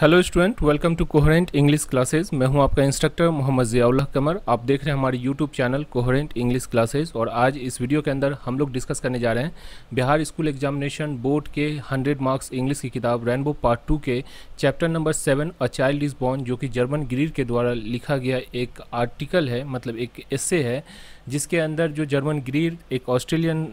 Hello student welcome to coherent English classes मैं हूं आपका इंस्ट्रक्टर मोहम्मद ज़ियाउल्लाह कमर आप देख रहे हैं हमारे YouTube channel coherent English classes और आज इस वीडियो के अंदर हम लोग डिस्कस करने जा रहे हैं बिहार स्कूल एग्जामिनेशन बोर्ड के 100 मार्क्स इंग्लिश की किताब रैनबो पार्ट टू के chapter number seven a child is born जो कि जर्मन ग्रीर के द्वारा लिखा गया एक आर्टिकल है मतलब एक एस्से है जिसके अंदर जो जर्मन ग्रीर एक ऑस्ट्रेलियन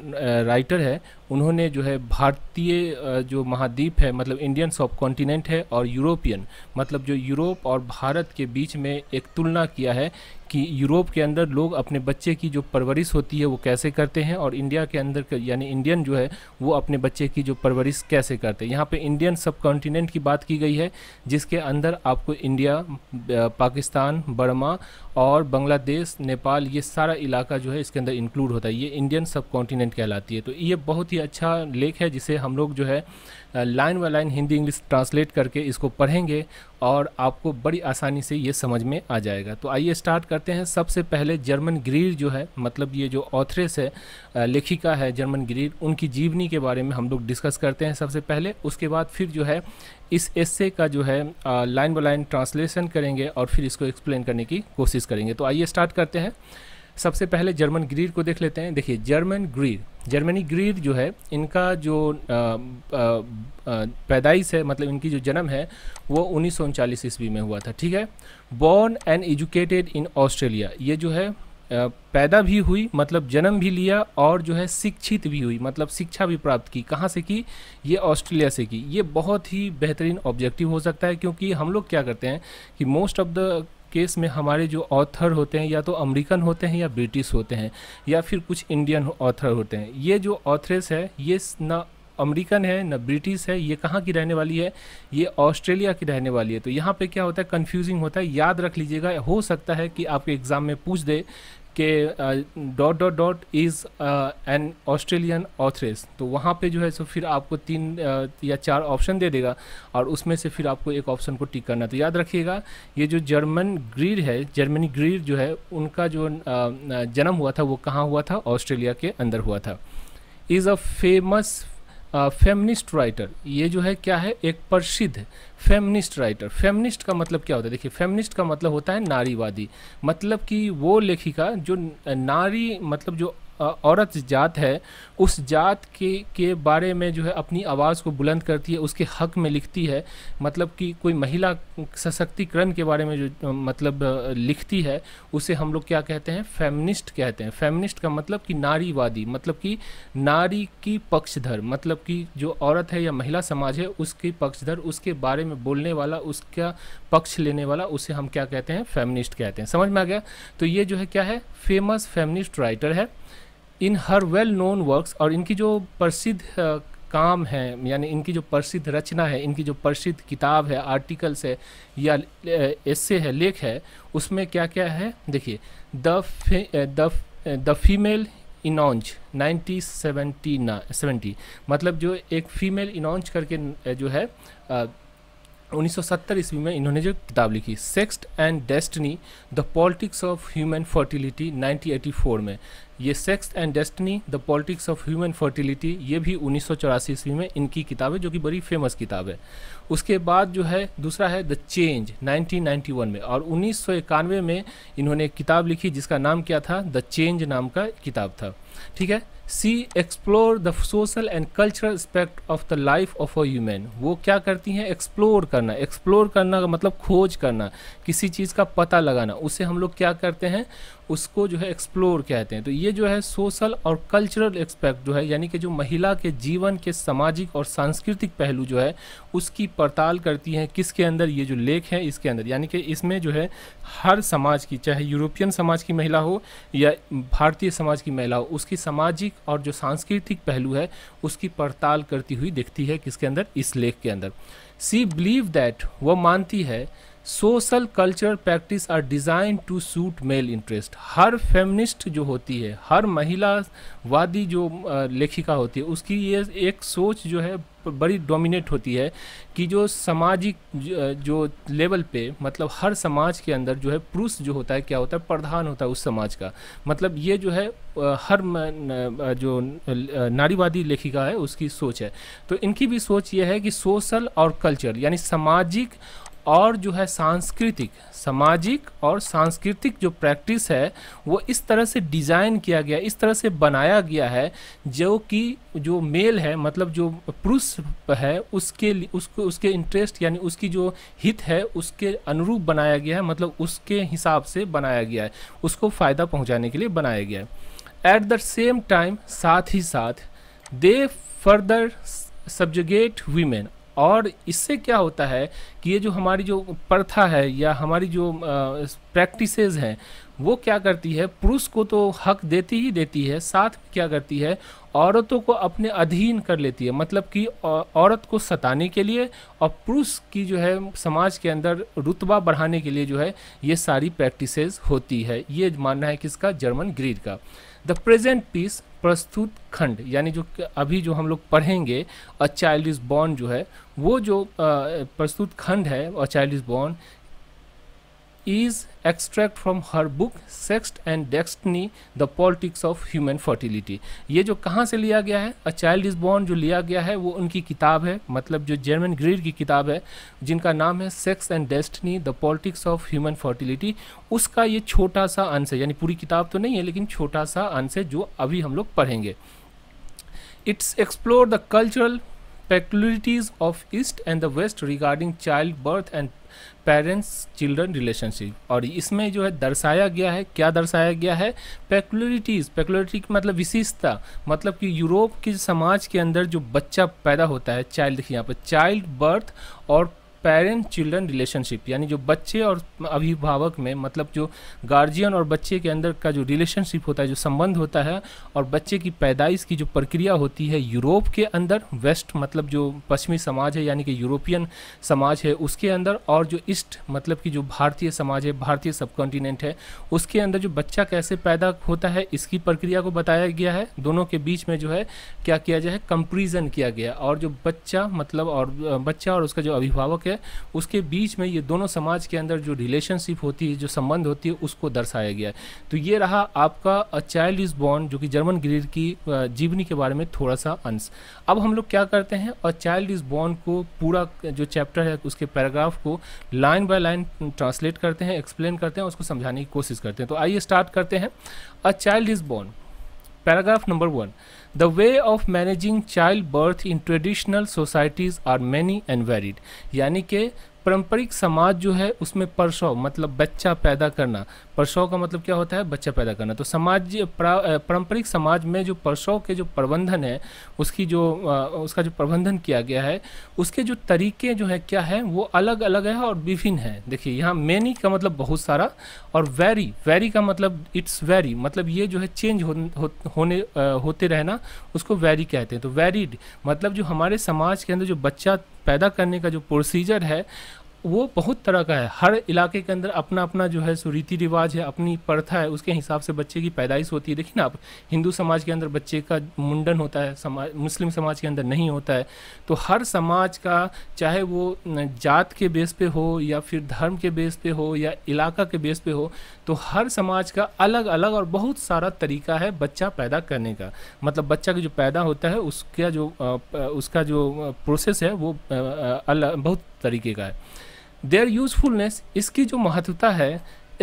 राइटर है उन्होंने जो है भारतीय जो महाद्वीप है मतलब इंडियन सब कॉन्टिनेंट है और यूरोपियन मतलब जो यूरोप और भारत के बीच में एक तुलना किया है कि यूरोप के अंदर लोग अपने बच्चे की जो परवरिश होती है वो कैसे करते हैं और इंडिया के अंदर यानी इंडियन जो है वो अपने बच्चे की जो परवरिश कैसे करते हैं यहाँ पे इंडियन सब कॉन्टीनेंट की बात की गई है जिसके अंदर आपको इंडिया पाकिस्तान बर्मा और बांग्लादेश नेपाल ये सारा इलाका जो है इसके अंदर इंक्लूड होता है ये इंडियन सब कॉन्टीनेंट कहलाती है तो ये बहुत ही अच्छा लेख है जिसे हम लोग जो है line by line Hindi English translate करके इसको पढ़ेंगे और आपको बड़ी आसानी से ये समझ में आ जाएगा तो आइए स्टार्ट करते हैं सबसे पहले जर्मन ग्रीर जो है मतलब ये जो ऑथरेस है लेखिका है जर्मन ग्रीर उनकी जीवनी के बारे में हम लोग डिस्कस करते हैं सबसे पहले उसके बाद फिर जो है इस एस्से का जो है लाइन बाय लाइन ट्रांसलेशन करेंगे और फिर इसको एक्सप्लेन करने की कोशिश करेंगे तो आइए स्टार्ट करते हैं सबसे पहले जर्मन ग्रीर को देख लेते हैं देखिए जर्मन ग्रीर जर्मनी ग्रीड जो है इनका जो पैदाइश है मतलब इनकी जो जन्म है वो उन्नीस ईस्वी में हुआ था ठीक है born and educated in Australia ये जो है पैदा भी हुई मतलब जन्म भी लिया और जो है शिक्षित भी हुई मतलब शिक्षा भी प्राप्त की कहाँ से की ये ऑस्ट्रेलिया से की ये बहुत ही बेहतरीन ऑब्जेक्टिव हो सकता है क्योंकि हम लोग क्या करते हैं कि मोस्ट ऑफ द केस में हमारे जो ऑथर होते हैं या तो अमेरिकन होते हैं या ब्रिटिश होते हैं या फिर कुछ इंडियन ऑथर होते हैं ये जो ऑथरेस है ये ना अमेरिकन है ना ब्रिटिश है ये कहाँ की रहने वाली है ये ऑस्ट्रेलिया की रहने वाली है तो यहाँ पे क्या होता है कंफ्यूजिंग होता है याद रख लीजिएगा हो सकता है कि आपके एग्ज़ाम में पूछ दे कि dot dot dot is an Australian authoress तो वहाँ पे जो है सो फिर आपको तीन uh, या चार ऑप्शन दे देगा और उसमें से फिर आपको एक ऑप्शन को टिक करना तो याद रखिएगा ये जो जर्मन ग्रीर है जर्मनी ग्रीर जो है उनका जो uh, जन्म हुआ था वो कहाँ हुआ था ऑस्ट्रेलिया के अंदर हुआ था is a famous feminist writer ये जो है क्या है एक प्रसिद्ध फेमनिस्ट राइटर फेमनिस्ट का मतलब क्या होता है देखिए फेमनिस्ट का मतलब होता है नारीवादी मतलब कि वो लेखिका जो नारी मतलब जो औरत जात है उस जात के के बारे में जो है अपनी आवाज़ को बुलंद करती है उसके हक में लिखती है मतलब कि कोई महिला सशक्तिकरण के बारे में जो मतलब लिखती है उसे हम लोग क्या कहते हैं फेमिनिस्ट कहते हैं फेमिनिस्ट का मतलब कि नारीवादी मतलब कि नारी की पक्षधर मतलब कि जो औरत है या महिला समाज है उसकी पक्षधर उसके बारे में बोलने वाला उसका पक्ष लेने वाला उसे हम क्या कहते हैं फेमिनिस्ट कहते हैं समझ में आ गया तो ये जो है क्या है फेमस फेमिनिस्ट राइटर है in her well known works और इनकी जो प्रसिद्ध काम है यानी इनकी जो प्रसिद्ध रचना है इनकी जो प्रसिद्ध किताब है आर्टिकल्स है या ऐसे है लेख है उसमें क्या क्या है देखिए the the female eunuch ninety seventy ना सेवेंटी मतलब जो एक फीमेल इनॉन्ज करके जो है 1970 ईस्वी में इन्होंने जो किताब लिखी sex and destiny the politics of human fertility 1984 में ये sex and destiny the politics of human fertility ये भी उन्नीस ईस्वी में इनकी किताब है जो कि बड़ी फेमस किताब है उसके बाद जो है दूसरा है द चेंज 1991 में और उन्नीस में इन्होंने किताब लिखी जिसका नाम क्या था द चेंज नाम का किताब था ठीक है she explore the social and cultural aspect of the life of a human वो क्या करती हैं एक्सप्लोर करना एक्सप्लोर करना का मतलब खोज करना किसी चीज़ का पता लगाना उसे हम लोग क्या करते हैं उसको जो है एक्सप्लोर कहते हैं तो ये जो है सोशल और कल्चरल एक्सपेक्ट जो है यानी कि जो महिला के जीवन के सामाजिक और सांस्कृतिक पहलू जो है उसकी पड़ताल करती हैं किसके अंदर ये जो लेख है इसके अंदर यानी कि इसमें जो है हर समाज की चाहे यूरोपियन समाज की महिला हो या भारतीय समाज की महिला हो उसकी सामाजिक और जो सांस्कृतिक पहलू है उसकी पड़ताल करती हुई दिखती है किसके अंदर इस लेख के अंदर सी बिलीव दैट वह मानती है social cultural practice are designed to suit male interest her feminist जो होती है हर महिला वादी जो लेखिका होती है उसकी ये एक सोच जो है बड़ी डोमिनेट होती है कि जो सामाजिक जो लेवल पे मतलब हर समाज के अंदर जो है पुरुष जो होता है क्या होता है प्रधान होता है उस समाज का मतलब ये जो है हर जो नारीवादी लेखिका है उसकी सोच है तो इनकी भी सोच ये है कि सोशल और कल्चर यानी सामाजिक और जो है सांस्कृतिक सामाजिक और सांस्कृतिक जो प्रैक्टिस है वो इस तरह से डिज़ाइन किया गया इस तरह से बनाया गया है जो कि जो मेल है मतलब जो पुरुष है उसके उसको उसके इंटरेस्ट यानी उसकी जो हित है उसके अनुरूप बनाया गया है मतलब उसके हिसाब से बनाया गया है उसको फ़ायदा पहुंचाने के लिए बनाया गया है एट द सेम टाइम साथ ही साथ दे फर्दर सब्जुगेट वीमेन और इससे क्या होता है कि ये जो हमारी जो प्रथा है या हमारी जो प्रैक्टिसेस हैं वो क्या करती है पुरुष को तो हक देती ही देती है साथ क्या करती है औरतों को अपने अधीन कर लेती है मतलब कि औरत को सताने के लिए और पुरुष की जो है समाज के अंदर रुतबा बढ़ाने के लिए जो है ये सारी प्रैक्टिसेस होती है ये मानना है किसका जर्मन ग्रीड का द प्रेजेंट पीस प्रस्तुत खंड यानी जो अभी जो हम लोग पढ़ेंगे अ चाइल्ड इज बॉर्न जो है वो जो प्रस्तुत खंड है a child is born is extract from her book sex and destiny the politics of human fertility ये जो कहाँ से लिया गया है अ चाइल्ड इज बॉर्न जो लिया गया है वो उनकी किताब है मतलब जो जर्मन ग्रीड की किताब है जिनका नाम है sex and destiny the politics of human fertility उसका ये छोटा सा अंश है यानी पूरी किताब तो नहीं है लेकिन छोटा सा अंश है जो अभी हम लोग पढ़ेंगे it's explore the cultural of east and the west regarding child birth and parents children relationship और इसमें जो है दर्शाया गया है क्या दर्शाया गया है पेकुलरिटीज़ पेकुलरिटी मतलब विशेषता मतलब कि यूरोप के समाज के अंदर जो बच्चा पैदा होता है चाइल्ड यहाँ पर चाइल्ड बर्थ और पेरेंट चिल्ड्रन रिलेशनशिप यानी जो बच्चे और अभिभावक में मतलब जो गार्जियन और बच्चे के अंदर का जो रिलेशनशिप होता है जो संबंध होता है और बच्चे की पैदाइश की जो प्रक्रिया होती है यूरोप के अंदर वेस्ट मतलब जो पश्चिमी समाज है यानी कि यूरोपियन समाज है उसके अंदर और जो ईस्ट मतलब कि जो भारतीय समाज है भारतीय सब है उसके अंदर जो बच्चा कैसे पैदा होता है इसकी प्रक्रिया को बताया गया है दोनों के बीच में जो है क्या किया जाए कंपेरिजन किया गया और जो बच्चा मतलब और बच्चा और उसका जो अभिभावक है है उसके बीच में ये दोनों समाज के अंदर जो रिलेशनशिप होती है जो संबंध होती है उसको दर्शाया गया है तो ये रहा आपका अ चाइल्ड इज बॉर्न जो कि जर्मन ग्रीर की जीवनी के बारे में थोड़ा सा अंश अब हम लोग क्या करते हैं अ चाइल्ड इज बॉर्न को पूरा जो चैप्टर है उसके पैराग्राफ को लाइन बाय लाइन ट्रांसलेट करते हैं एक्सप्लेन करते हैं उसको समझाने की कोशिश करते हैं तो आइए स्टार्ट करते हैं a child is born Paragraph number 1. The way of managing childbirth in traditional societies are many and varied. यानी पारंपरिक समाज जो है उसमें परसव मतलब बच्चा पैदा करना परसव का मतलब क्या होता है बच्चा पैदा करना तो समाज पारंपरिक समाज में जो परसव के जो प्रबंधन है उसकी जो उसका जो प्रबंधन किया गया है उसके जो तरीके जो है क्या है वो अलग अलग है और विभिन्न है देखिए यहाँ मैनी का मतलब बहुत सारा और वेरी वेरी का मतलब इट्स वेरी मतलब ये जो है चेंज हो, हो, होने होते रहना उसको वेरी कहते हैं तो वेरीड मतलब जो हमारे समाज के अंदर जो बच्चा पैदा करने का जो प्रोसीजर है वो बहुत तरह का है हर इलाके के अंदर अपना अपना जो है सो रीति रिवाज है अपनी प्रथा है उसके हिसाब से बच्चे की पैदाइश होती है देखिए ना आप हिंदू समाज के अंदर बच्चे का मुंडन होता है समाज मुस्लिम समाज के अंदर नहीं होता है तो हर समाज का चाहे वो जात के बेस पे हो या फिर धर्म के बेस पे हो या इलाका के बेस पे हो तो हर समाज का अलग अलग और बहुत सारा तरीका है बच्चा पैदा करने का मतलब बच्चा का जो पैदा होता है उसका जो उसका जो प्रोसेस है वो अलग बहुत तरीके का है देयर यूजफुलनेस इसकी जो महत्वता है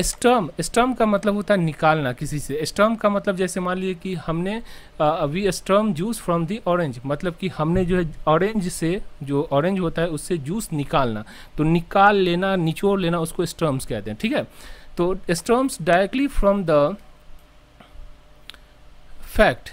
स्टर्म स्टर्म का मतलब होता है निकालना किसी से स्टर्म का मतलब जैसे मान लीजिए कि हमने we stem juice from the orange मतलब कि हमने जो है ऑरेंज से जो ऑरेंज होता है उससे जूस निकालना तो निकाल लेना निचोड़ लेना उसको स्टर्म्स कहते हैं ठीक है तो stems directly from the fact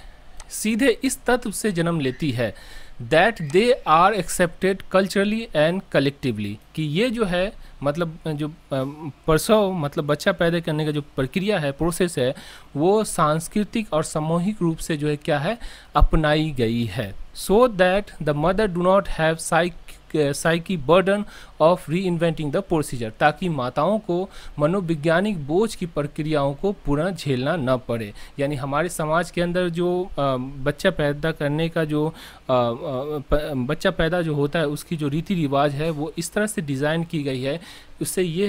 सीधे इस तत्व से जन्म लेती है that they are accepted culturally and collectively कि ये जो है मतलब जो um, प्रसव मतलब बच्चा पैदा करने का जो प्रक्रिया है प्रोसेस है वो सांस्कृतिक और सामूहिक रूप से जो है क्या है अपनाई गई है so that the mother do not have psych psyche burden of reinventing the procedure ताकि माताओं को मनोविज्ञानिक बोझ की प्रक्रियाओं को पुनः झेलना न पड़े यानी हमारे समाज के अंदर जो बच्चा पैदा करने का जो बच्चा पैदा जो होता है उसकी जो रीति रिवाज है वो इस तरह से डिज़ाइन की गई है उससे ये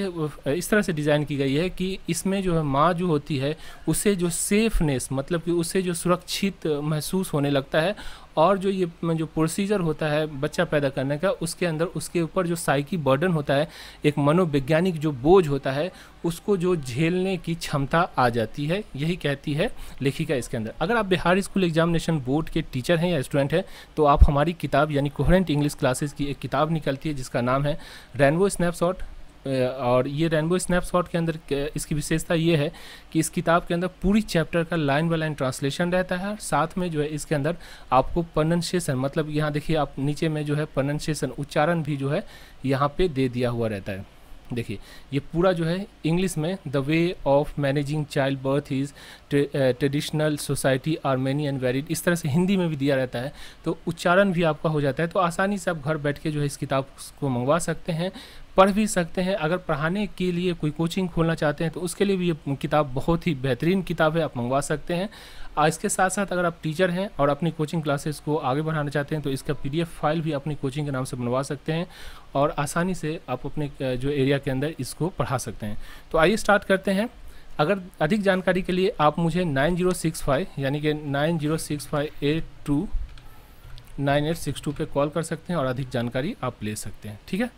इस तरह से डिज़ाइन की गई है कि इसमें जो है माँ जो होती है उसे जो सेफनेस मतलब कि उसे जो सुरक्षित महसूस होने लगता है और जो ये जो प्रोसीजर होता है बच्चा पैदा करने का उसके अंदर उसके ऊपर जो साइकी बर्डन होता है एक मनोवैज्ञानिक जो बोझ होता है उसको जो झेलने की क्षमता आ जाती है यही कहती है लेखिका इसके अंदर अगर आप बिहार स्कूल एग्जामिनेशन बोर्ड के टीचर हैं या स्टूडेंट हैं तो आप हमारी किताब यानी कोहरेंट इंग्लिश क्लासेस की एक किताब निकलती है जिसका नाम है रेनबो स्नैपशॉट और ये रेनबो स्नैपशॉट के अंदर इसकी विशेषता ये है कि इस किताब के अंदर पूरी चैप्टर का लाइन बाय लाइन ट्रांसलेशन रहता है साथ में जो है इसके अंदर आपको प्रनंसिएशन मतलब यहाँ देखिए आप नीचे में जो है प्रनंसिएशन उच्चारण भी जो है यहाँ पे दे दिया हुआ रहता है देखिए ये पूरा जो है इंग्लिश में the way of managing child birth is traditional society are many and varied इस तरह से हिंदी में भी दिया रहता है तो उच्चारण भी आपका हो जाता है तो आसानी से आप घर बैठ के जो है इस किताब को मंगवा सकते हैं पढ़ भी सकते हैं अगर पढ़ाने के लिए कोई कोचिंग खोलना चाहते हैं तो उसके लिए भी ये किताब बहुत ही बेहतरीन किताब है आप मंगवा सकते हैं और इसके साथ साथ अगर आप टीचर हैं और अपनी कोचिंग क्लासेस को आगे बढ़ाना चाहते हैं तो इसका पीडीएफ फाइल भी अपनी कोचिंग के नाम से बनवा सकते हैं और आसानी से आप अपने जो एरिया के अंदर इसको पढ़ा सकते हैं तो आइए स्टार्ट करते हैं अगर अधिक जानकारी के लिए आप मुझे नाइन जीरो सिक्स फाइव यानी कि nine zero six five eight two nine eight six two पर कॉल कर सकते हैं और अधिक जानकारी आप ले सकते हैं ठीक है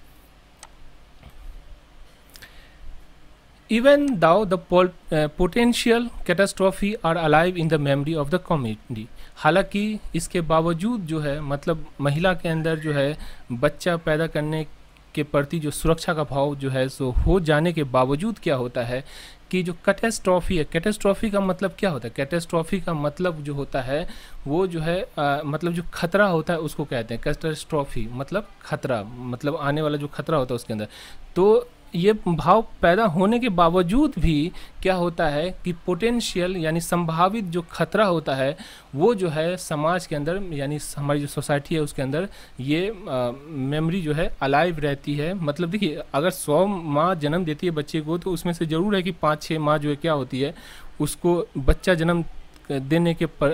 Even though the uh, potential catastrophe are alive in the memory of the community हालांकि इसके बावजूद जो है मतलब महिला के अंदर जो है बच्चा पैदा करने के प्रति जो सुरक्षा का भाव जो है सो हो जाने के बावजूद क्या होता है कि जो कैटेस्ट्रॉफी है कैटेस्ट्रॉफी का मतलब क्या होता है कैटेस्ट्रॉफी का मतलब जो होता है वो जो है आ, मतलब जो खतरा होता है उसको कहते हैं कैटेस्ट्रॉफी मतलब खतरा मतलब आने वाला जो खतरा होता है उसके अंदर तो ये भाव पैदा होने के बावजूद भी क्या होता है कि पोटेंशियल यानी संभावित जो खतरा होता है वो जो है समाज के अंदर यानी हमारी जो सोसाइटी है उसके अंदर ये मेमोरी जो है अलाइव रहती है मतलब देखिए अगर सौ माँ जन्म देती है बच्चे को तो उसमें से ज़रूर है कि पाँच छः माँ जो है क्या होती है उसको बच्चा जन्म देने के पर,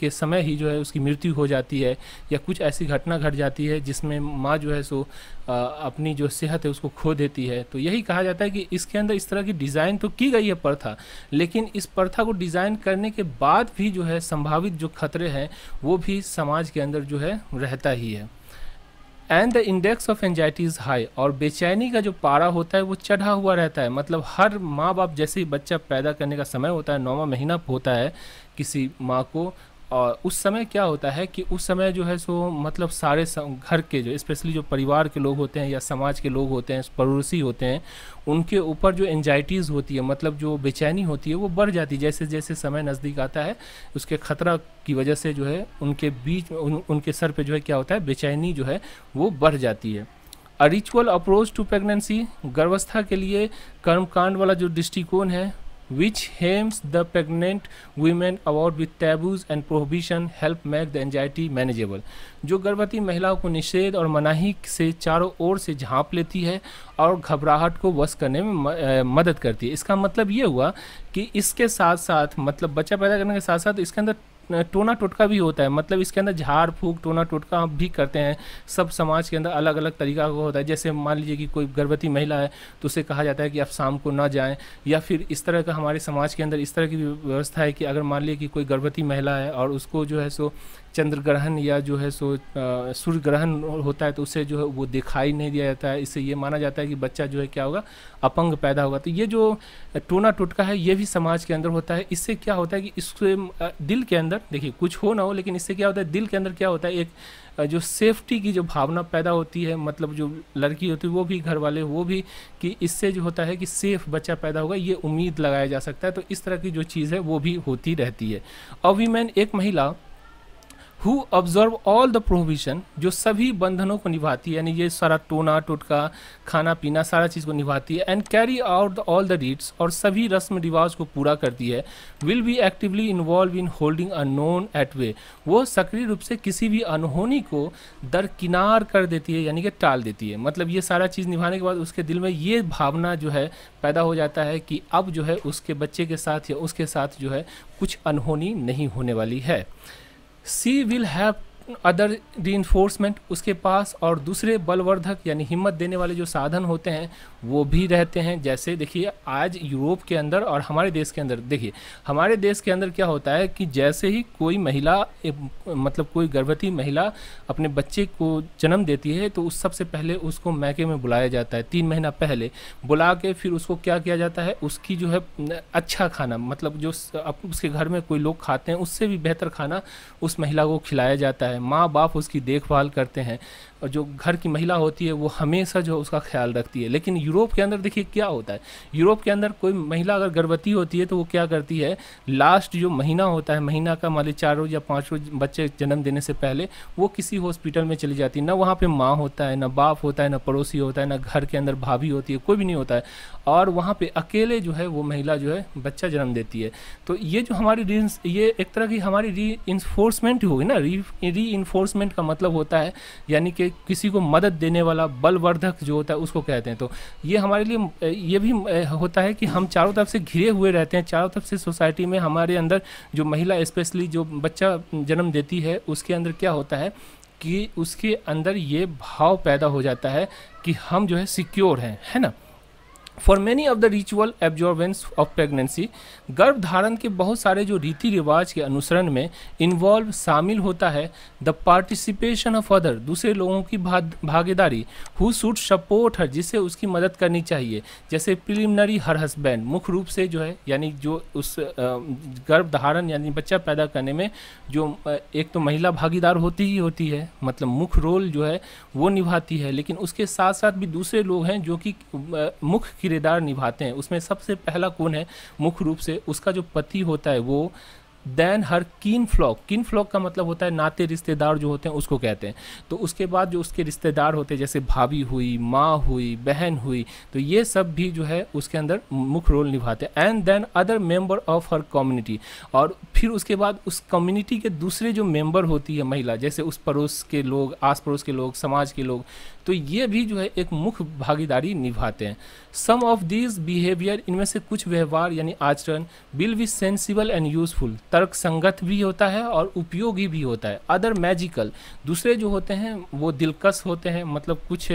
के समय ही जो है उसकी मृत्यु हो जाती है या कुछ ऐसी घटना घट जाती है जिसमें माँ जो है सो आ, अपनी जो सेहत है उसको खो देती है तो यही कहा जाता है कि इसके अंदर इस तरह की डिज़ाइन तो की गई है प्रथा लेकिन इस प्रथा को डिज़ाइन करने के बाद भी जो है संभावित जो खतरे हैं वो भी समाज के अंदर जो है रहता ही है and the index of anxiety is high और बेचैनी का जो पारा होता है वो चढ़ा हुआ रहता है मतलब हर माँ बाप जैसे ही बच्चा पैदा करने का समय होता है नौवा महीना होता है किसी माँ को और उस समय क्या होता है कि उस समय जो है सो मतलब सारे घर के जो स्पेशली जो परिवार के लोग होते हैं या समाज के लोग होते हैं पड़ोसी होते हैं उनके ऊपर जो एनजाइटीज़ होती है मतलब जो बेचैनी होती है वो बढ़ जाती है जैसे जैसे समय नज़दीक आता है उसके ख़तरा की वजह से जो है उनके बीच उन, उनके सर पर जो है क्या होता है बेचैनी जो है वो बढ़ जाती है a ritual approach to pregnancy गर्भवस्था के लिए कर्मकांड वाला जो दृष्टिकोण है which hems the pregnant women about with taboos and prohibition help make the anxiety manageable जो गर्भवती महिलाओं को निषेध और मनाही से चारों ओर से झांप लेती है और घबराहट को वश करने में मदद करती है इसका मतलब ये हुआ कि इसके साथ साथ मतलब बच्चा पैदा करने के साथ साथ इसके अंदर टोना टोटका भी होता है मतलब इसके अंदर झाड़ फूक टोना टोटका भी करते हैं सब समाज के अंदर अलग अलग तरीका का होता है जैसे मान लीजिए कि कोई गर्भवती महिला है तो उसे कहा जाता है कि आप शाम को ना जाएं या फिर इस तरह का हमारे समाज के अंदर इस तरह की व्यवस्था है कि अगर मान लीजिए कि कोई गर्भवती महिला है और उसको जो है सो चंद्र ग्रहण या जो है सो सूर्य ग्रहण होता है तो उसे जो है वो दिखाई नहीं दिया जाता है इससे ये माना जाता है कि बच्चा जो है क्या होगा अपंग पैदा होगा तो ये जो टोना टोटका है ये भी समाज के अंदर होता है इससे क्या होता है कि इससे दिल के अंदर देखिए कुछ हो ना हो लेकिन इससे क्या होता है दिल के अंदर क्या होता है एक जो सेफ्टी की जो भावना पैदा होती है मतलब जो लड़की होती है वो भी घर वाले वो भी कि इससे जो होता है कि सेफ बच्चा पैदा होगा ये उम्मीद लगाया जा सकता है तो इस तरह की जो चीज़ है वो भी होती रहती है अविमैन एक महिला who observe all the prohibition जो सभी बंधनों को निभाती है यानी ये सारा टोना टोटका खाना पीना सारा चीज़ को निभाती है and carry out all the rites और सभी रस्म रिवाज को पूरा करती है will be actively involved in holding a known at way वो सक्रिय रूप से किसी भी अनहोनी को दरकिनार कर देती है यानी कि टाल देती है मतलब ये सारा चीज़ निभाने के बाद उसके दिल में ये भावना जो है पैदा हो जाता है कि अब जो है उसके बच्चे के साथ या उसके साथ जो है कुछ अनहोनी नहीं होने वाली है C will have अदर री उसके पास और दूसरे बलवर्धक यानी हिम्मत देने वाले जो साधन होते हैं वो भी रहते हैं जैसे देखिए आज यूरोप के अंदर और हमारे देश के अंदर देखिए हमारे देश के अंदर क्या होता है कि जैसे ही कोई महिला मतलब कोई गर्भवती महिला अपने बच्चे को जन्म देती है तो उस सबसे पहले उसको मैके में बुलाया जाता है तीन महीना पहले बुला के फिर उसको क्या किया जाता है उसकी जो है अच्छा खाना मतलब जो उसके घर में कोई लोग खाते हैं उससे भी बेहतर खाना उस महिला को खिलाया जाता है माँ बाप उसकी देखभाल करते हैं और जो घर की महिला होती है वो हमेशा जो उसका ख्याल रखती है लेकिन यूरोप के अंदर देखिए क्या होता है यूरोप के अंदर कोई महिला अगर गर्भवती होती है तो वो क्या करती है लास्ट जो महीना होता है महीना का मान ली चार रोज या पाँच रोज बच्चे जन्म देने से पहले वो किसी हॉस्पिटल में चली जाती है ना वहाँ पर माँ होता है ना बाप होता है ना पड़ोसी होता है ना घर के अंदर भाभी होती है कोई भी नहीं होता है और वहाँ पर अकेले जो है वो महिला जो है बच्चा जन्म देती है तो ये जो हमारी री ये एक तरह की हमारी री इन्फोर्समेंट होगी ना री री इन्फोर्समेंट का मतलब होता है यानी कि किसी को मदद देने वाला बलवर्धक जो होता है उसको कहते हैं तो ये हमारे लिए ये भी होता है कि हम चारों तरफ से घिरे हुए रहते हैं चारों तरफ से सोसाइटी में हमारे अंदर जो महिला स्पेशली जो बच्चा जन्म देती है उसके अंदर क्या होता है कि उसके अंदर ये भाव पैदा हो जाता है कि हम जो है सिक्योर हैं है ना for many of the ritual observances of pregnancy गर्भधारण के बहुत सारे जो रीति रिवाज के अनुसरण में इन्वॉल्व शामिल होता है द पार्टिसिपेशन ऑफ अदर दूसरे लोगों की भागीदारी हु शुड सपोर्ट हर जिसे उसकी मदद करनी चाहिए जैसे प्रिलिमिनरी हर हस्बैंड मुख्य रूप से जो है यानी जो उस गर्भधारण यानी बच्चा पैदा करने में जो एक तो महिला भागीदार होती ही होती है मतलब मुख्य रोल जो है वो निभाती है लेकिन उसके साथ साथ भी दूसरे लोग हैं जो कि मुख्य किरदार निभाते हैं उसमें सबसे पहला कौन है मुख्य रूप से उसका जो पति होता है वो देन हर किन फ्लॉक किन फ्लॉक का मतलब होता है नाते रिश्तेदार जो होते हैं उसको कहते हैं तो उसके बाद जो उसके रिश्तेदार होते हैं जैसे भाभी हुई माँ हुई बहन हुई तो ये सब भी जो है उसके अंदर मुख्य रोल निभाते हैं and then other member of her community और फिर उसके बाद उस कम्युनिटी के दूसरे जो मेंबर होती है महिला जैसे उस पड़ोस के लोग आस पड़ोस के लोग समाज के लोग तो ये भी जो है एक मुख्य भागीदारी निभाते हैं सम ऑफ दिस बिहेवियर इनमें से कुछ व्यवहार यानी आचरण will be sensible and useful तर्क संगत भी होता है और उपयोगी भी होता है अदर मैजिकल दूसरे जो होते हैं वो दिलकश होते हैं मतलब कुछ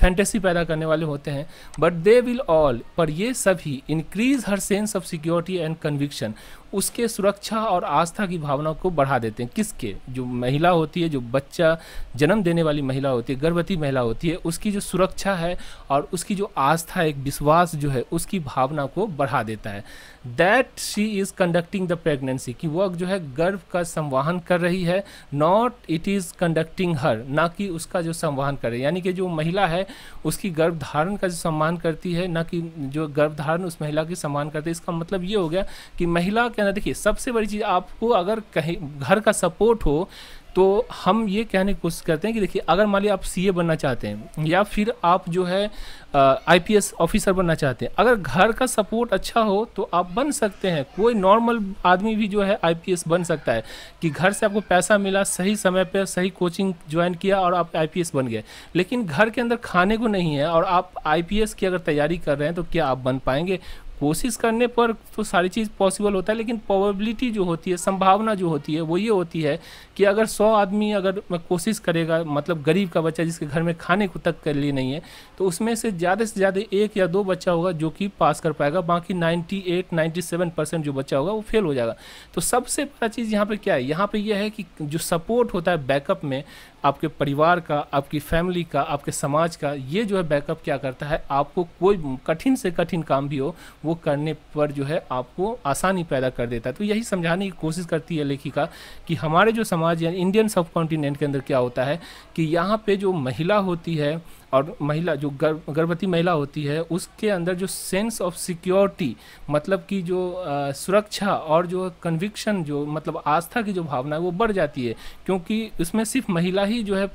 फैंटेसी पैदा करने वाले होते हैं बट दे विल ऑल पर ये सभी increase her sense of security and conviction उसके सुरक्षा और आस्था की भावना को बढ़ा देते हैं किसके जो महिला होती है जो बच्चा जन्म देने वाली महिला होती है गर्भवती महिला होती है उसकी जो सुरक्षा है और उसकी जो आस्था आस्था एक विश्वास जो है उसकी भावना को बढ़ा देता है that she is conducting the pregnancy कि वह जो है गर्भ का संवाहन कर रही है not it is conducting her ना कि उसका जो संवाहन है यानी कि जो महिला है उसकी गर्भधारण का जो सम्मान करती है ना कि जो गर्भधारण उस महिला की सम्मान करती है इसका मतलब ये हो गया कि महिला के अंदर देखिए सबसे बड़ी चीज़ आपको अगर कहीं घर का सपोर्ट हो तो हम ये कहने की कोशिश करते हैं कि देखिए अगर मान लीजिए आप सी बनना चाहते हैं या फिर आप जो है आई ऑफिसर बनना चाहते हैं अगर घर का सपोर्ट अच्छा हो तो आप बन सकते हैं कोई नॉर्मल आदमी भी जो है आई बन सकता है कि घर से आपको पैसा मिला सही समय पर सही कोचिंग ज्वाइन किया और आप आई बन गए लेकिन घर के अंदर खाने को नहीं है और आप आई की अगर तैयारी कर रहे हैं तो क्या आप बन पाएंगे कोशिश करने पर तो सारी चीज़ पॉसिबल होता है लेकिन प्रोबेबिलिटी जो होती है संभावना जो होती है वो ये होती है कि अगर सौ आदमी अगर कोशिश करेगा मतलब गरीब का बच्चा जिसके घर में खाने को तक के लिए नहीं है तो उसमें से ज़्यादा से ज़्यादा एक या दो बच्चा होगा जो कि पास कर पाएगा बाकी ninety eight ninety seven percent जो बच्चा होगा वो फेल हो जाएगा तो सबसे बड़ा चीज़ यहाँ पर क्या है यहाँ पर यह है कि जो सपोर्ट होता है बैकअप में आपके परिवार का आपकी फैमिली का आपके समाज का ये जो है बैकअप क्या करता है आपको कोई कठिन से कठिन काम भी हो वो करने पर जो है आपको आसानी पैदा कर देता है तो यही समझाने की कोशिश करती है लेखिका कि हमारे जो समाज यानी इंडियन सब कॉन्टिनेंट के अंदर क्या होता है कि यहाँ पे जो महिला होती है और महिला जो गर्भवती महिला होती है उसके अंदर जो सेंस ऑफ सिक्योरिटी मतलब कि जो सुरक्षा और जो कन्विक्शन जो मतलब आस्था की जो भावना है वो बढ़ जाती है क्योंकि इसमें सिर्फ महिला ही जो है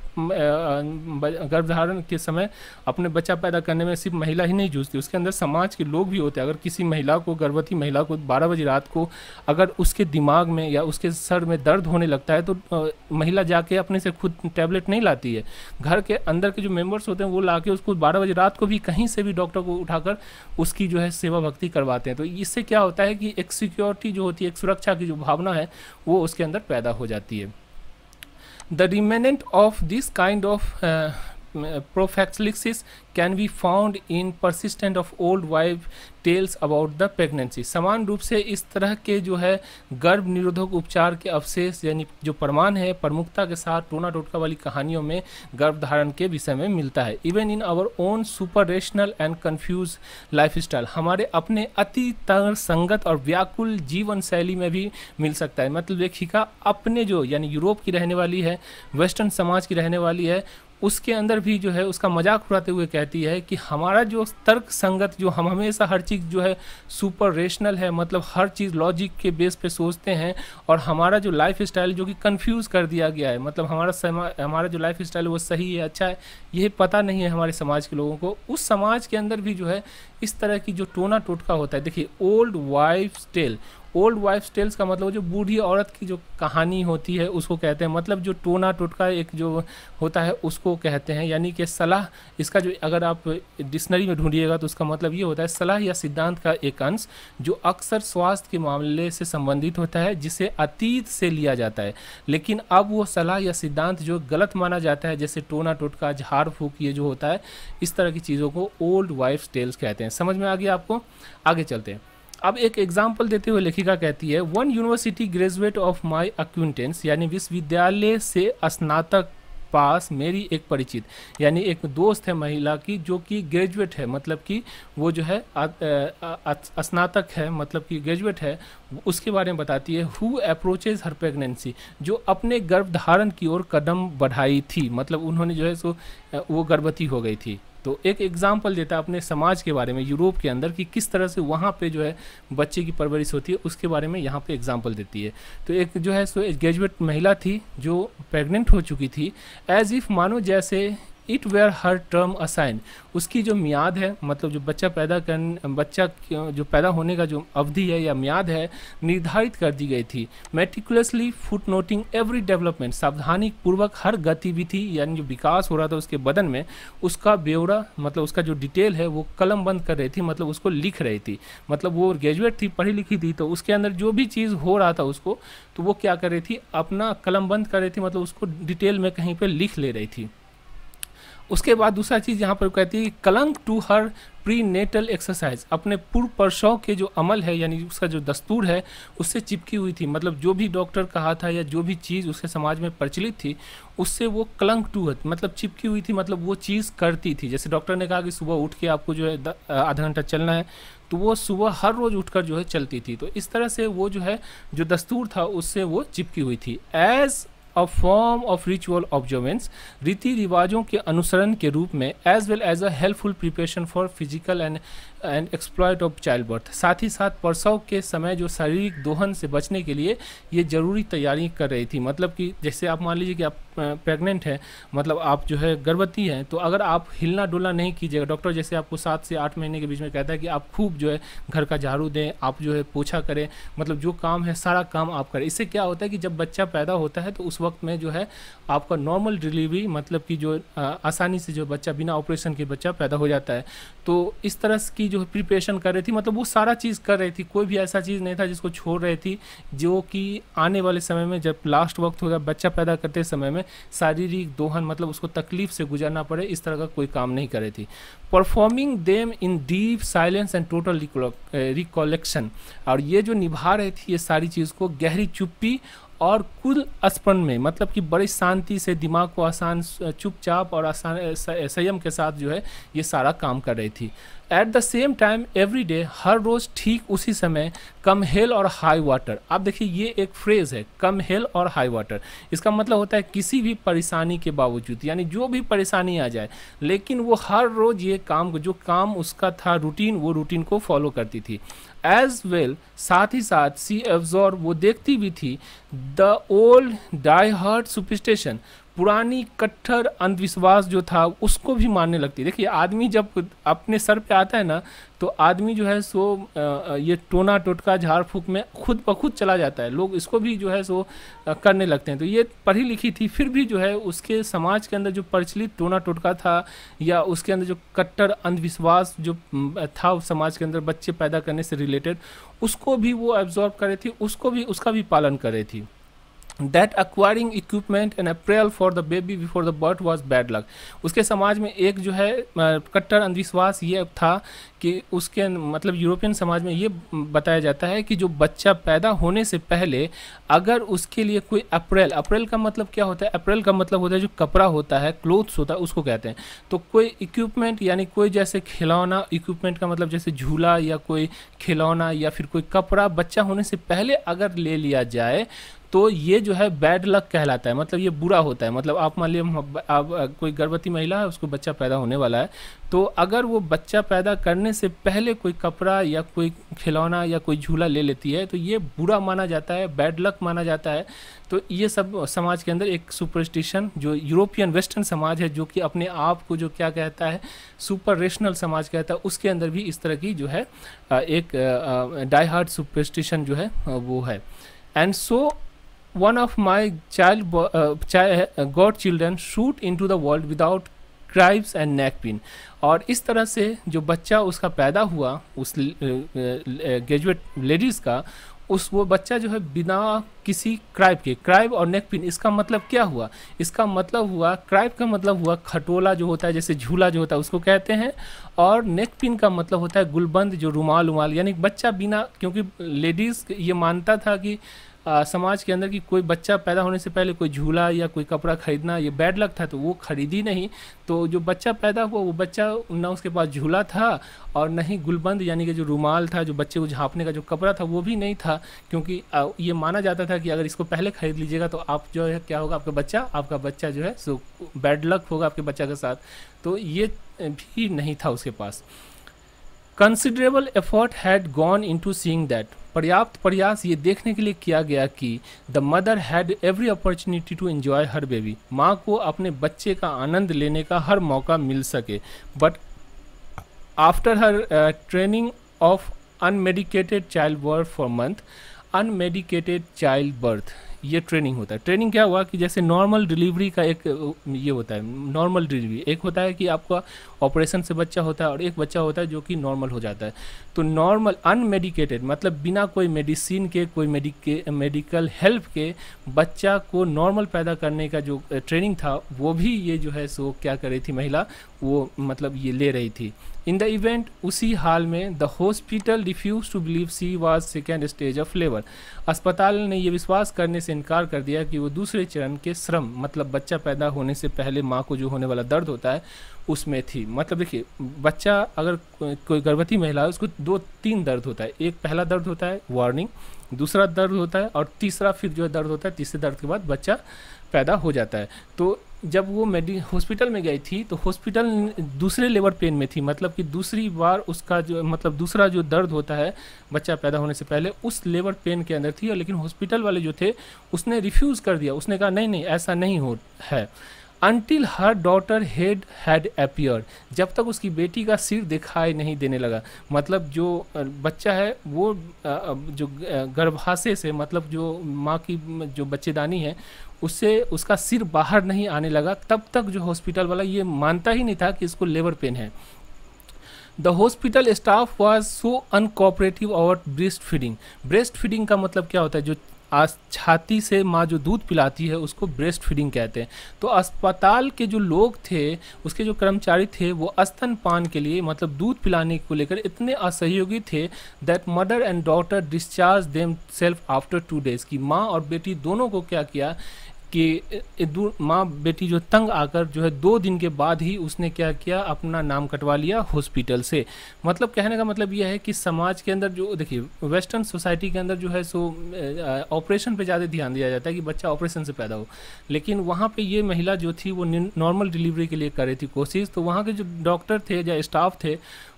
गर्भधारण के समय अपने बच्चा पैदा करने में सिर्फ महिला ही नहीं जूझती उसके अंदर समाज के लोग भी होते हैं अगर किसी महिला को गर्भवती महिला को बारह बजे रात को अगर उसके दिमाग में या उसके सर में दर्द होने लगता है तो महिला जाके अपने से खुद टैबलेट नहीं लाती है घर के अंदर के जो मेम्बर्स होते हैं हैं वो ला उसको बारह बजे रात को भी कहीं से भी डॉक्टर को उठाकर उसकी जो है सेवा भक्ति करवाते हैं तो इससे क्या होता है कि एक सिक्योरिटी जो होती है एक सुरक्षा की जो भावना है वो उसके अंदर पैदा हो जाती है the remnant of this kind of prophylaxis can be found in persistent of old wife tales about the pregnancy समान रूप से इस तरह के जो है गर्भ निरोधक उपचार के अवशेष यानी जो प्रमाण है प्रमुखता के साथ टोना टोटका वाली कहानियों में गर्भधारण के विषय में मिलता है even in our own super rational and confuse life style हमारे अपने अति तर संगत और व्याकुल जीवन शैली में भी मिल सकता है मतलब लेखिका अपने जो यानी यूरोप की रहने वाली है वेस्टर्न समाज की रहने वाली है उसके अंदर भी जो है उसका मजाक उड़ाते हुए कह रहती है कि हमारा जो तर्क संगत जो हम हमेशा हर चीज़ जो है सुपर रेशनल है मतलब हर चीज़ लॉजिक के बेस पे सोचते हैं और हमारा जो लाइफ स्टाइल जो कि कन्फ्यूज़ कर दिया गया है मतलब हमारा हमारा जो लाइफ स्टाइल वो सही है अच्छा है ये पता नहीं है हमारे समाज के लोगों को उस समाज के अंदर भी जो है इस तरह की जो टोना टोटका होता है देखिए old wife stale old wife tales का मतलब जो बूढ़ी औरत की जो कहानी होती है उसको कहते हैं मतलब जो टोना टोटका एक जो होता है उसको कहते हैं यानी कि सलाह इसका जो अगर आप डिक्शनरी में ढूंढिएगा तो उसका मतलब ये होता है सलाह या सिद्धांत का एक अंश जो अक्सर स्वास्थ्य के मामले से संबंधित होता है जिसे अतीत से लिया जाता है लेकिन अब वो सलाह या सिद्धांत जो गलत माना जाता है जैसे टोना टोटका झाड़ फूक ये जो होता है इस तरह की चीज़ों को ओल्ड वाइफ टेल्स कहते हैं समझ में आ गया आपको आगे चलते हैं अब एक एग्जाम्पल देते हुए लेखिका कहती है one university graduate of my acquaintance यानी विश्वविद्यालय से स्नातक पास मेरी एक परिचित यानी एक दोस्त है महिला की जो कि ग्रेजुएट है मतलब कि वो जो है स्नातक है मतलब कि ग्रेजुएट है उसके बारे में बताती है हु अप्रोचेज हर प्रेगनेंसी जो अपने गर्भधारण की ओर कदम बढ़ाई थी मतलब उन्होंने जो है सो वो गर्भवती हो गई थी तो एक एग्ज़ाम्पल देता है अपने समाज के बारे में यूरोप के अंदर कि किस तरह से वहाँ पे जो है बच्चे की परवरिश होती है उसके बारे में यहाँ पे एग्ज़ाम्पल देती है तो एक जो है सो ग्रेजुएट महिला थी जो प्रेग्नेंट हो चुकी थी एज इफ़ मानो जैसे it were her term assign उसकी जो मियाद है मतलब जो बच्चा पैदा कर बच्चा जो पैदा होने का जो अवधि है या मियाद है निर्धारित कर दी गई थी meticulously footnoting every development सावधानी पूर्वक हर गतिविधि यानी जो विकास हो रहा था उसके बदन में उसका ब्यौरा मतलब उसका जो डिटेल है वो कलम बंद कर रही थी मतलब उसको लिख रही थी मतलब वो ग्रेजुएट थी पढ़ी लिखी थी तो उसके अंदर जो भी चीज़ हो रहा था उसको तो वो क्या कर रही थी अपना कलम बंद कर रही थी मतलब उसको डिटेल में कहीं पर लिख ले रही थी उसके बाद दूसरा चीज़ यहाँ पर कहती है clung to her prenatal exercise अपने पूर्व परसों के जो अमल है यानी उसका जो दस्तूर है उससे चिपकी हुई थी मतलब जो भी डॉक्टर कहा था या जो भी चीज़ उसके समाज में प्रचलित थी उससे वो कलंक टू है मतलब चिपकी हुई थी मतलब वो चीज़ करती थी जैसे डॉक्टर ने कहा कि सुबह उठ के आपको जो है आधा घंटा चलना है तो वो सुबह हर रोज़ उठकर जो है चलती थी तो इस तरह से वो जो है जो दस्तूर था उससे वो चिपकी हुई थी as a form of ritual observance रीति रिवाजों के अनुसरण के रूप में as well as a helpful preparation for physical and and exploit of childbirth साथ ही साथ प्रसव के समय जो शारीरिक दोहन से बचने के लिए ये ज़रूरी तैयारी कर रही थी मतलब कि जैसे आप मान लीजिए कि आप प्रेग्नेंट हैं मतलब आप जो है गर्भवती हैं तो अगर आप हिलना डुलना नहीं कीजिएगा डॉक्टर जैसे आपको सात से आठ महीने के बीच में कहता है कि आप खूब जो है घर का झाड़ू दें आप जो है पोछा करें मतलब जो काम है सारा काम आप करें इससे क्या होता है कि जब बच्चा पैदा होता है तो उस वक्त में जो है आपका नॉर्मल डिलीवरी मतलब कि जो आसानी से जो बच्चा बिना ऑपरेशन के बच्चा पैदा हो जाता है तो इस तरह की जो प्रिपरेशन कर रही थी मतलब वो सारा चीज़ कर रही थी कोई भी ऐसा चीज़ नहीं था जिसको छोड़ रही थी जो कि आने वाले समय में जब लास्ट वक्त होगा बच्चा पैदा करते समय में शारीरिक दोहन मतलब उसको तकलीफ से गुजरना पड़े इस तरह का कोई काम नहीं कर रही थी performing them in deep silence and total recollection और ये जो निभा रही थी ये सारी चीज़ को गहरी चुप्पी और कुल स्पन में मतलब कि बड़ी शांति से दिमाग को आसान चुपचाप और आसान संयम के साथ जो है ये सारा काम कर रही थी at the same time every day हर रोज़ ठीक उसी समय कम हेल और हाई वाटर आप देखिए ये एक फ्रेज़ है कम हेल और हाई वाटर इसका मतलब होता है किसी भी परेशानी के बावजूद यानी जो भी परेशानी आ जाए लेकिन वो हर रोज़ ये काम जो काम उसका था रूटीन वो रूटीन को फॉलो करती थी एज वेल well, साथ ही साथ सी एब्जॉर्व वो देखती भी थी the old die hard superstition पुरानी कट्टर अंधविश्वास जो था उसको भी मानने लगती है देखिए आदमी जब अपने सर पे आता है ना तो आदमी जो है सो ये टोना टोटका झाड़ फूक में खुद ब खुद चला जाता है लोग इसको भी जो है सो करने लगते हैं तो ये पढ़ी लिखी थी फिर भी जो है उसके समाज के अंदर जो प्रचलित टोना टोटका था या उसके अंदर जो कट्टर अंधविश्वास जो था समाज के अंदर बच्चे पैदा करने से रिलेटेड उसको भी वो एब्जॉर्ब कर रही थी उसको भी उसका भी पालन कर रही थी that acquiring equipment and apparel for the baby before the birth was bad luck उसके समाज में एक जो है कट्टर अंधविश्वास ये था कि उसके मतलब यूरोपियन समाज में ये बताया जाता है कि जो बच्चा पैदा होने से पहले अगर उसके लिए कोई अप्रैल अप्रैल का मतलब क्या होता है अप्रैल का मतलब होता है जो कपड़ा होता है क्लोथ्स होता है उसको कहते हैं तो कोई इक्विपमेंट यानी कोई जैसे खिलौना इक्विपमेंट का मतलब जैसे झूला या कोई खिलौना या फिर कोई कपड़ा बच्चा होने से पहले अगर ले लिया जाए तो ये जो है बैड लक कहलाता है मतलब ये बुरा होता है मतलब आप मान लीजिए आप कोई गर्भवती महिला है उसको बच्चा पैदा होने वाला है तो अगर वो बच्चा पैदा करने से पहले कोई कपड़ा या कोई खिलौना या कोई झूला ले लेती है तो ये बुरा माना जाता है बैड लक माना जाता है तो ये सब समाज के अंदर एक सुपरस्टिशन जो यूरोपियन वेस्टर्न समाज है जो कि अपने आप को जो क्या कहता है सुपर रेशनल समाज कहता है उसके अंदर भी इस तरह की जो है एक डाई हार्ट सुपरस्टिशन जो है वो है and so one of my child, uh, child uh, god children shoot into the world without cribs and napkin और इस तरह से जो बच्चा उसका पैदा हुआ उस ग्रेजुएट uh, लेडीज़ uh, का उस वो बच्चा जो है बिना किसी क्राइब के क्राइब और नेक पिन इसका मतलब क्या हुआ इसका मतलब हुआ क्राइब का मतलब हुआ खटोला जो होता है जैसे झूला जो होता है उसको कहते हैं और नेक पिन का मतलब होता है गुलबंद जो रुमाल उमाल यानी बच्चा बिना क्योंकि लेडीज़ ये मानता था कि आ, समाज के अंदर कि कोई बच्चा पैदा होने से पहले कोई झूला या कोई कपड़ा खरीदना ये बैड लक था तो वो खरीदी नहीं तो जो बच्चा पैदा हुआ वो बच्चा ना उसके पास झूला था और ना ही गुलबंद यानी कि जो रुमाल था जो बच्चे को झाँपने का जो कपड़ा था वो भी नहीं था क्योंकि आ, ये माना जाता था कि अगर इसको पहले खरीद लीजिएगा तो आप जो है क्या होगा आपका बच्चा आपका बच्चा जो है सो बैड लक होगा आपके बच्चा के साथ तो ये भी नहीं था उसके पास considerable effort had gone to seeing that पर्याप्त प्रयास ये देखने के लिए किया गया कि the mother had every opportunity to enjoy her baby माँ को अपने बच्चे का आनंद लेने का हर मौका मिल सके but after her training of unmedicated childbirth for month unmedicated childbirth ये ट्रेनिंग होता है ट्रेनिंग क्या हुआ कि जैसे नॉर्मल डिलीवरी का एक ये होता है नॉर्मल डिलीवरी एक होता है कि आपका ऑपरेशन से बच्चा होता है और एक बच्चा होता है जो कि नॉर्मल हो जाता है तो नॉर्मल अनमेडिकेटेड मतलब बिना कोई मेडिसिन के कोई मेडिके मेडिकल हेल्प के बच्चा को नॉर्मल पैदा करने का जो ट्रेनिंग था वो भी ये जो है सो क्या कर रही थी महिला वो मतलब ये ले रही थी इन द इवेंट उसी हाल में the hospital refuse to believe she was second stage of labour अस्पताल ने यह विश्वास करने से इनकार कर दिया कि वो दूसरे चरण के श्रम मतलब बच्चा पैदा होने से पहले माँ को जो होने वाला दर्द होता है उसमें थी मतलब देखिए बच्चा अगर कोई गर्भवती महिला है उसको दो तीन दर्द होता है एक पहला दर्द होता है वार्निंग दूसरा दर्द होता है और तीसरा फिर जो दर्द होता है तीसरे दर्द के बाद बच्चा पैदा हो जाता है तो जब वो मेडि हॉस्पिटल में गई थी तो हॉस्पिटल दूसरे लेबर पेन में थी मतलब कि दूसरी बार उसका जो मतलब दूसरा जो दर्द होता है बच्चा पैदा होने से पहले उस लेबर पेन के अंदर थी और लेकिन हॉस्पिटल वाले जो थे उसने रिफ्यूज़ कर दिया उसने कहा नहीं नहीं ऐसा नहीं हो है until her daughter head had appear जब तक उसकी बेटी का सिर दिखाई नहीं देने लगा मतलब जो बच्चा है वो जो गर्भाशय से मतलब जो माँ की जो बच्चेदानी है उससे उसका सिर बाहर नहीं आने लगा तब तक जो हॉस्पिटल वाला ये मानता ही नहीं था कि इसको लेबर पेन है the hospital staff was so uncooperative और ब्रेस्ट फीडिंग ब्रेस्ट फीडिंग का मतलब क्या होता है जो आज छाती से माँ जो दूध पिलाती है उसको ब्रेस्ट फीडिंग कहते हैं तो अस्पताल के जो लोग थे उसके जो कर्मचारी थे वो स्तनपान के लिए मतलब दूध पिलाने को लेकर इतने असहयोगी थे that mother and daughter discharge them self after two days की माँ और बेटी दोनों को क्या किया कि माँ बेटी जो तंग आकर जो है दो दिन के बाद ही उसने क्या किया अपना नाम कटवा लिया हॉस्पिटल से मतलब कहने का मतलब यह है कि समाज के अंदर जो देखिए वेस्टर्न सोसाइटी के अंदर जो है सो ऑपरेशन पे ज़्यादा ध्यान दिया जाता है कि बच्चा ऑपरेशन से पैदा हो लेकिन वहाँ पे ये महिला जो थी वो नॉर्मल डिलीवरी के लिए कर रही थी कोशिश तो वहाँ के जो डॉक्टर थे या स्टाफ थे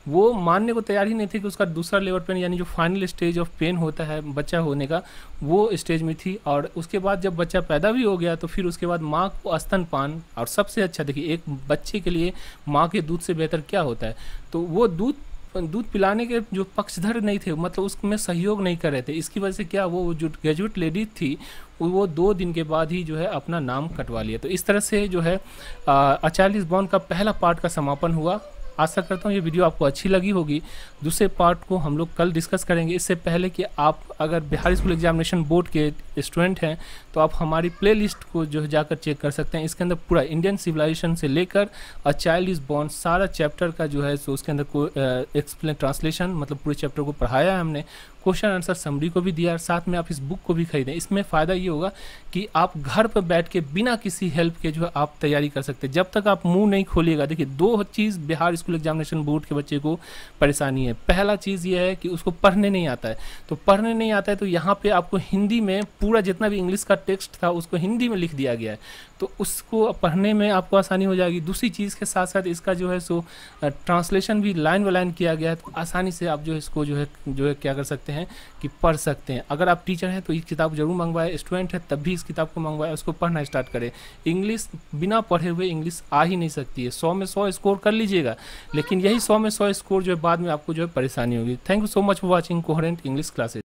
वो मानने को तैयार ही नहीं थी कि उसका दूसरा लेवर पेन यानी जो फाइनल स्टेज ऑफ पेन होता है बच्चा होने का वो स्टेज में थी और उसके बाद जब बच्चा पैदा भी हो गया तो फिर उसके बाद माँ को स्तनपान और सबसे अच्छा देखिए एक बच्चे के लिए माँ के दूध से बेहतर क्या होता है तो वो दूध दूध पिलाने के जो पक्षधर नहीं थे मतलब उसमें सहयोग नहीं कर रहे थे इसकी वजह से क्या वो जो ग्रेजुएट लेडीज थी वो दो दिन के बाद ही जो है अपना नाम कटवा लिया तो इस तरह से जो है अचालीस बॉन्ड का पहला पार्ट का समापन हुआ आशा करता हूँ ये वीडियो आपको अच्छी लगी होगी दूसरे पार्ट को हम लोग कल डिस्कस करेंगे इससे पहले कि आप अगर बिहार स्कूल एग्जामिनेशन बोर्ड के स्टूडेंट हैं तो आप हमारी प्लेलिस्ट को जो है जाकर चेक कर सकते हैं इसके अंदर पूरा इंडियन सिविलाइजेशन से लेकर अ चाइल्ड इज बॉर्न सारा चैप्टर का जो है सो उसके अंदर को एक्सप्लेन ट्रांसलेशन मतलब पूरे चैप्टर को पढ़ाया है हमने क्वेश्चन आंसर समरी को भी दिया और साथ में आप इस बुक को भी खरीदें इसमें फ़ायदा ये होगा कि आप घर पर बैठ के बिना किसी हेल्प के जो है आप तैयारी कर सकते हैं जब तक आप मुंह नहीं खोलिएगा देखिए दो चीज़ बिहार स्कूल एग्जामिनेशन बोर्ड के बच्चे को परेशानी है पहला चीज़ यह है कि उसको पढ़ने नहीं आता है तो पढ़ने नहीं आता है तो यहाँ पर आपको हिंदी में पूरा जितना भी इंग्लिश का टेक्स्ट था उसको हिंदी में लिख दिया गया है तो उसको पढ़ने में आपको आसानी हो जाएगी दूसरी चीज़ के साथ साथ इसका जो है सो ट्रांसलेशन भी लाइन बाई लाइन किया गया है तो आसानी से आप जो है इसको जो है जो है क्या कर सकते हैं कि पढ़ सकते हैं अगर आप टीचर हैं तो ये किताब जरूर मंगवाएं स्टूडेंट है तब भी इस किताब को मंगवाएं उसको पढ़ना स्टार्ट करें इंग्लिश बिना पढ़े हुए इंग्लिश आ ही नहीं सकती है सौ में सौ स्कोर कर लीजिएगा लेकिन यही सौ में सौ स्कोर जो है बाद में आपको जो है परेशानी होगी thank you so much for watching coherent English classes